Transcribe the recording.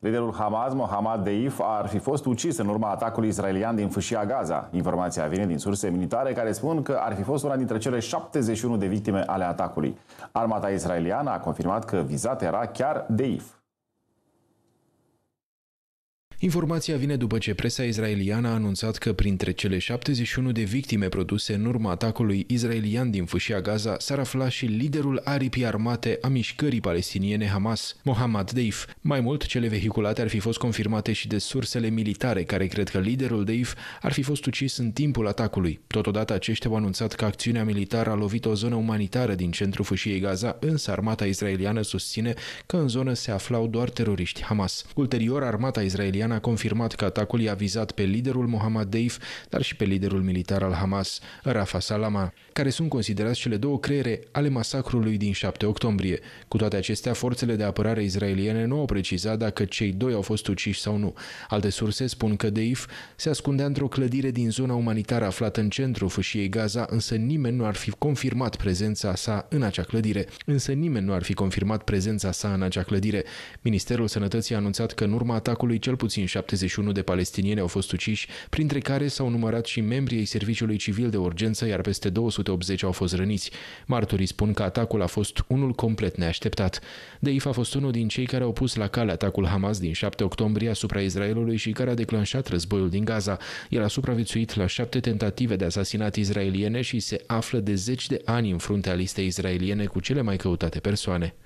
Liderul Hamas, Mohamed Deif, ar fi fost ucis în urma atacului israelian din fâșia Gaza. Informația vine din surse militare care spun că ar fi fost una dintre cele 71 de victime ale atacului. Armata israeliană a confirmat că vizat era chiar Deif. Informația vine după ce presa israeliană a anunțat că printre cele 71 de victime produse în urma atacului israelian din fâșia Gaza s-ar afla și liderul aripii armate a mișcării palestiniene Hamas, Mohammad Deif. Mai mult, cele vehiculate ar fi fost confirmate și de sursele militare care cred că liderul Deif ar fi fost ucis în timpul atacului. Totodată, aceștia au anunțat că acțiunea militară a lovit o zonă umanitară din centrul fâșiei Gaza, însă armata israeliană susține că în zonă se aflau doar teroriști Hamas. Ulterior, armata israeliană israelian a confirmat că atacul i-a vizat pe liderul Mohammad Deif, dar și pe liderul militar al Hamas, Rafa Salama, care sunt considerați cele două creiere ale masacrului din 7 octombrie. Cu toate acestea, forțele de apărare israeliene nu au precizat dacă cei doi au fost uciși sau nu. Alte surse spun că Deif se ascundea într-o clădire din zona umanitară aflată în centru fâșiei Gaza, însă nimeni nu ar fi confirmat prezența sa în acea clădire. Însă nimeni nu ar fi confirmat prezența sa în acea clădire. Ministerul Sănătății a anunțat că în urma atacului cel puțin puțin 71 de palestinieni au fost uciși, printre care s-au numărat și membrii ai Serviciului Civil de Urgență, iar peste 280 au fost răniți. Martorii spun că atacul a fost unul complet neașteptat. Deif a fost unul din cei care au pus la cale atacul Hamas din 7 octombrie asupra Israelului și care a declanșat războiul din Gaza. El a supraviețuit la șapte tentative de asasinat israeliene și se află de zeci de ani în fruntea listei israeliene cu cele mai căutate persoane.